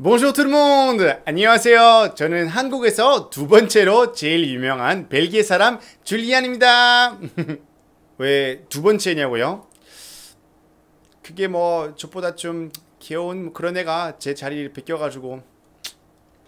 Bonjour tout le monde! 안녕하세요. 저는 한국에서 두 번째로 제일 유명한 벨기에 사람 줄리안입니다. 왜 두 번째냐고요? 그게 뭐 저보다 좀 귀여운 그런 애가 제 자리를 베껴가지고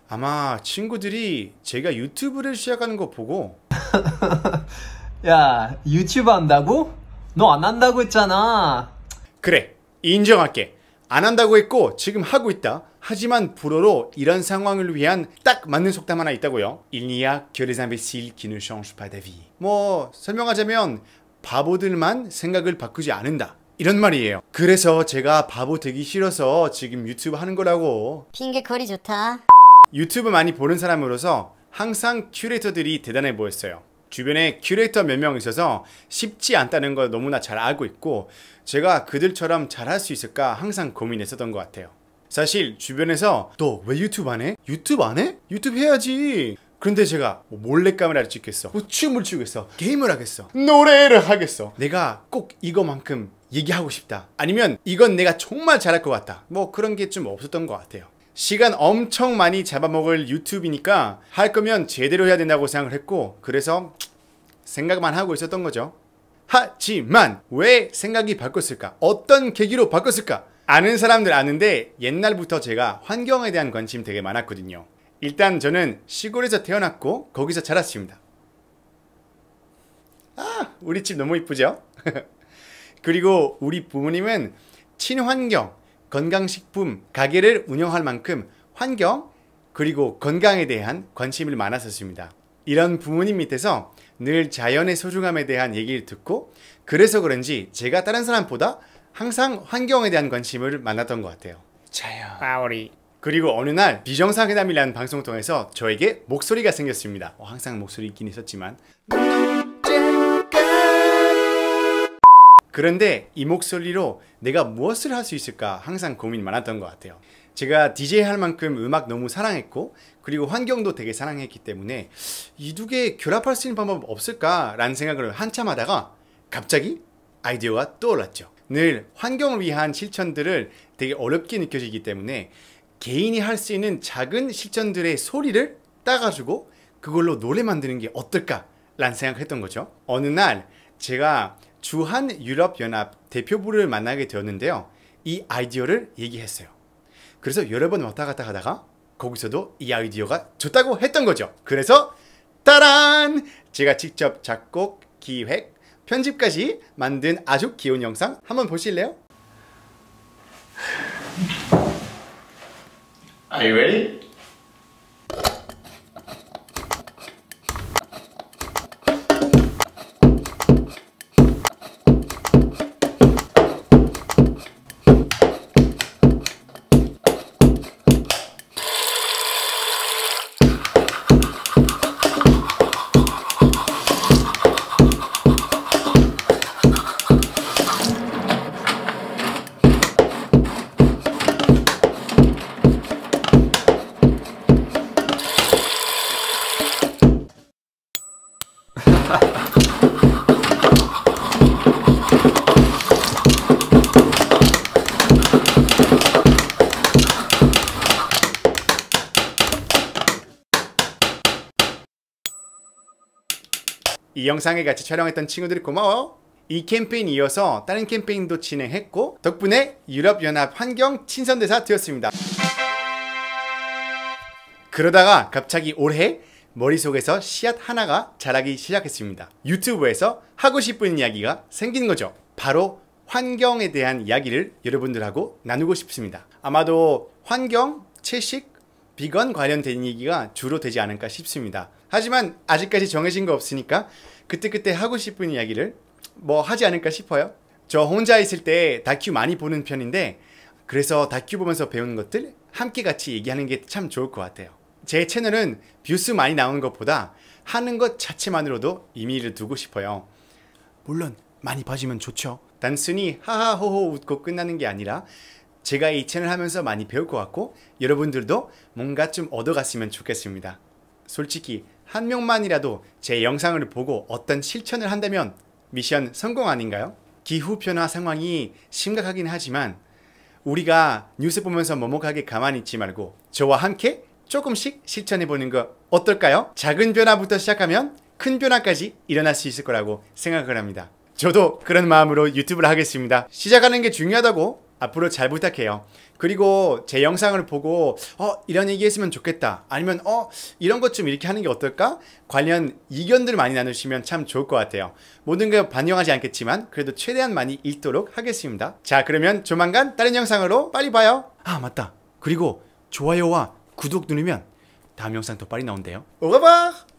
아마 친구들이 제가 유튜브를 시작하는 거 보고 야 유튜브 한다고? 너 안 한다고 했잖아. 그래 인정할게. 안 한다고 했고 지금 하고 있다. 하지만 불어로 이런 상황을 위한 딱 맞는 속담 하나 있다고요. Il n'y a que 기누 s i m 데 é 뭐 설명하자면 바보들만 생각을 바꾸지 않는다. 이런 말이에요. 그래서 제가 바보 되기 싫어서 지금 유튜브 하는 거라고. 핑계거리 좋다. 유튜브 많이 보는 사람으로서 항상 큐레이터들이 대단해 보였어요. 주변에 큐레이터 몇 명 있어서 쉽지 않다는 걸 너무나 잘 알고 있고 제가 그들처럼 잘할 수 있을까 항상 고민했었던 것 같아요. 사실 주변에서 너 왜 유튜브 안 해? 유튜브 안 해? 유튜브 해야지 그런데 제가 뭐 몰래카메라를 찍겠어 뭐 춤을 추겠어 게임을 하겠어 노래를 하겠어 내가 꼭 이거만큼 얘기하고 싶다 아니면 이건 내가 정말 잘할 것 같다 뭐 그런 게 좀 없었던 것 같아요 시간 엄청 많이 잡아먹을 유튜브니까 이할 거면 제대로 해야 된다고 생각을 했고 그래서 생각만 하고 있었던 거죠 하지만 왜 생각이 바꿨을까 어떤 계기로 바꿨을까 아는 사람들 아는데 옛날부터 제가 환경에 대한 관심 되게 많았거든요. 일단 저는 시골에서 태어났고 거기서 자랐습니다. 아, 우리 집 너무 이쁘죠? 그리고 우리 부모님은 친환경, 건강식품 가게를 운영할 만큼 환경 그리고 건강에 대한 관심을 많았었습니다. 이런 부모님 밑에서 늘 자연의 소중함에 대한 얘기를 듣고 그래서 그런지 제가 다른 사람보다 항상 환경에 대한 관심을 만났던 것 같아요. 자연. 파오리. 그리고 어느 날 비정상회담이라는 방송을 통해서 저에게 목소리가 생겼습니다. 어, 항상 목소리 있긴 있었지만 그런데 이 목소리로 내가 무엇을 할 수 있을까 항상 고민 많았던 것 같아요. 제가 DJ 할 만큼 음악 너무 사랑했고 그리고 환경도 되게 사랑했기 때문에 이 두 개 결합할 수 있는 방법 없을까라는 생각을 한참 하다가 갑자기 아이디어가 떠올랐죠. 늘 환경을 위한 실천들을 되게 어렵게 느껴지기 때문에 개인이 할 수 있는 작은 실천들의 소리를 따가지고 그걸로 노래 만드는 게 어떨까라는 생각을 했던 거죠. 어느 날 제가 주한 유럽연합 대표부를 만나게 되었는데요. 이 아이디어를 얘기했어요. 그래서 여러 번 왔다 갔다 하다가 거기서도 이 아이디어가 좋다고 했던 거죠. 그래서 따란! 제가 직접 작곡, 기획, 편집까지 만든 아주 귀여운 영상 한번 보실래요? Are you ready? 이 영상에 같이 촬영했던 친구들이 고마워. 이 캠페인 이어서 다른 캠페인도 진행했고 덕분에 유럽연합 환경 친선대사 되었습니다. 그러다가 갑자기 올해 머릿속에서 씨앗 하나가 자라기 시작했습니다. 유튜브에서 하고 싶은 이야기가 생긴 거죠. 바로 환경에 대한 이야기를 여러분들하고 나누고 싶습니다. 아마도 환경, 채식, 비건 관련된 얘기가 주로 되지 않을까 싶습니다. 하지만 아직까지 정해진 거 없으니까 그때그때 하고 싶은 이야기를 뭐 하지 않을까 싶어요. 저 혼자 있을 때 다큐 많이 보는 편인데 그래서 다큐 보면서 배우는 것들 함께 같이 얘기하는 게 참 좋을 것 같아요. 제 채널은 뷰스 많이 나오는 것보다 하는 것 자체만으로도 의미를 두고 싶어요. 물론 많이 봐주면 좋죠. 단순히 하하호호 웃고 끝나는 게 아니라 제가 이 채널 하면서 많이 배울 것 같고 여러분들도 뭔가 좀 얻어갔으면 좋겠습니다. 솔직히 한 명만이라도 제 영상을 보고 어떤 실천을 한다면 미션 성공 아닌가요? 기후변화 상황이 심각하긴 하지만 우리가 뉴스 보면서 머뭇하게 가만히 있지 말고 저와 함께 조금씩 실천해보는 거 어떨까요? 작은 변화부터 시작하면 큰 변화까지 일어날 수 있을 거라고 생각을 합니다. 저도 그런 마음으로 유튜브를 하겠습니다. 시작하는 게 중요하다고 앞으로 잘 부탁해요. 그리고 제 영상을 보고 어 이런 얘기 했으면 좋겠다 아니면 어 이런 것 좀 이렇게 하는 게 어떨까 관련 이견들 많이 나누시면 참 좋을 것 같아요 모든 걸 반영하지 않겠지만 그래도 최대한 많이 읽도록 하겠습니다 자 그러면 조만간 다른 영상으로 빨리 봐요 아 맞다 그리고 좋아요와 구독 누르면 다음 영상 더 빨리 나온대요 오바바